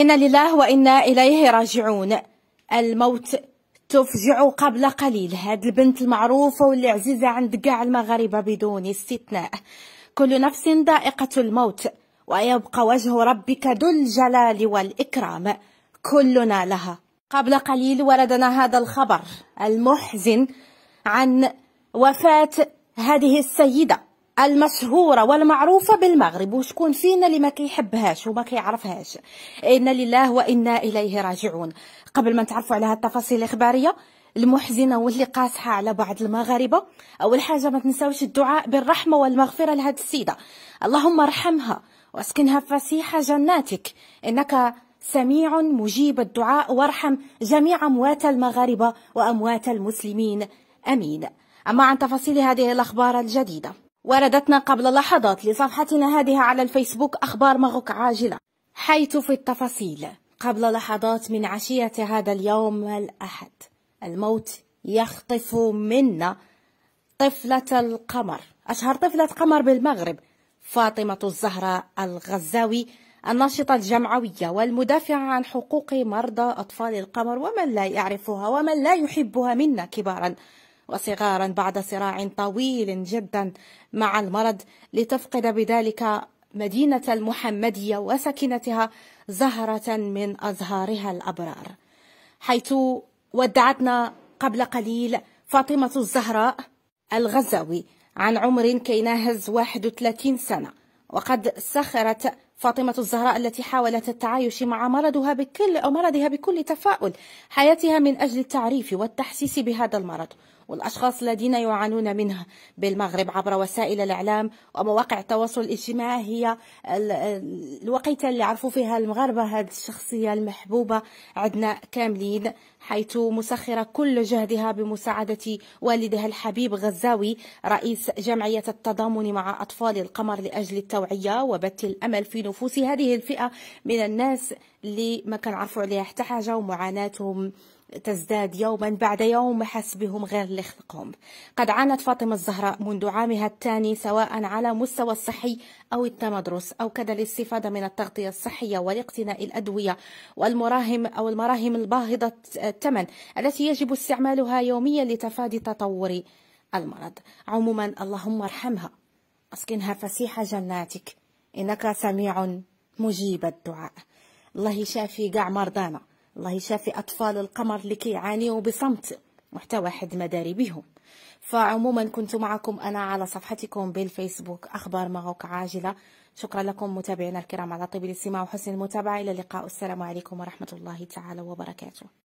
إن لله وإنا إليه راجعون الموت تفجع قبل قليل هاد البنت المعروفة واللي عزيزة عند كاع المغاربة بدون استثناء كل نفس ذائقة الموت ويبقى وجه ربك ذو الجلال والإكرام كلنا لها قبل قليل وردنا هذا الخبر المحزن عن وفاة هذه السيدة المشهوره والمعروفه بالمغرب وشكون فينا اللي ما كيحبهاش وما كيعرفهاش انا لله وانا اليه راجعون قبل ما نتعرفوا على التفاصيل الاخباريه المحزنه واللي قاصحه على بعض المغاربه اول حاجه ما تنساوش الدعاء بالرحمه والمغفره لهذه السيده اللهم ارحمها واسكنها فسيح جناتك انك سميع مجيب الدعاء وارحم جميع اموات المغاربه واموات المسلمين امين اما عن تفاصيل هذه الاخبار الجديده وردتنا قبل لحظات لصفحتنا هذه على الفيسبوك أخبار مغوك عاجلة حيث في التفاصيل قبل لحظات من عشية هذا اليوم الأحد الموت يخطف منا طفلة القمر أشهر طفلة قمر بالمغرب فاطمة الزهراء الغزاوي الناشطة الجمعوية والمدافعة عن حقوق مرضى أطفال القمر ومن لا يعرفها ومن لا يحبها منا كبارا وصغارا بعد صراع طويل جدا مع المرض لتفقد بذلك مدينة المحمدية وسكنتها زهرة من أزهارها الأبرار حيث ودعتنا قبل قليل فاطمة الزهراء الغزاوي عن عمر كي ناهز 31 سنة وقد سخرت فاطمة الزهراء التي حاولت التعايش مع مرضها بكل أو مرضها بكل تفاؤل حياتها من أجل التعريف والتحسيس بهذا المرض والأشخاص الذين يعانون منها بالمغرب عبر وسائل الإعلام ومواقع التواصل الاجتماعي هي الوقيته اللي عرفوا فيها المغاربة هذه الشخصية المحبوبة عندنا كاملين حيث مسخرة كل جهدها بمساعدة والدها الحبيب غزاوي رئيس جمعية التضامن مع أطفال القمر لأجل التوعية وبث الأمل في نفوس هذه الفئة من الناس اللي ما كنعرفوا عليها حتى حاجة ومعاناتهم تزداد يوما بعد يوم حسبهم غير لخلقهم قد عانت فاطمة الزهراء منذ عامها الثاني سواء على مستوى الصحي أو التمدرس أو كذا الاستفادة من التغطية الصحية والاقتناء الأدوية والمراهم أو المراهم الباهظة الثمن التي يجب استعمالها يوميا لتفادي تطور المرض عموما اللهم ارحمها أسكنها فسيح جناتك إنك سميع مجيب الدعاء الله يشافي قاع مرضانا الله يشافي أطفال القمر اللي كيعانيوا بصمت وحتى واحد مداري بهم فعموما كنت معكم أنا على صفحتكم بالفيسبوك أخبار مغوك عاجلة شكرا لكم متابعينا الكرام على طيب الاستماع وحسن المتابعة إلى اللقاء السلام عليكم ورحمة الله تعالى وبركاته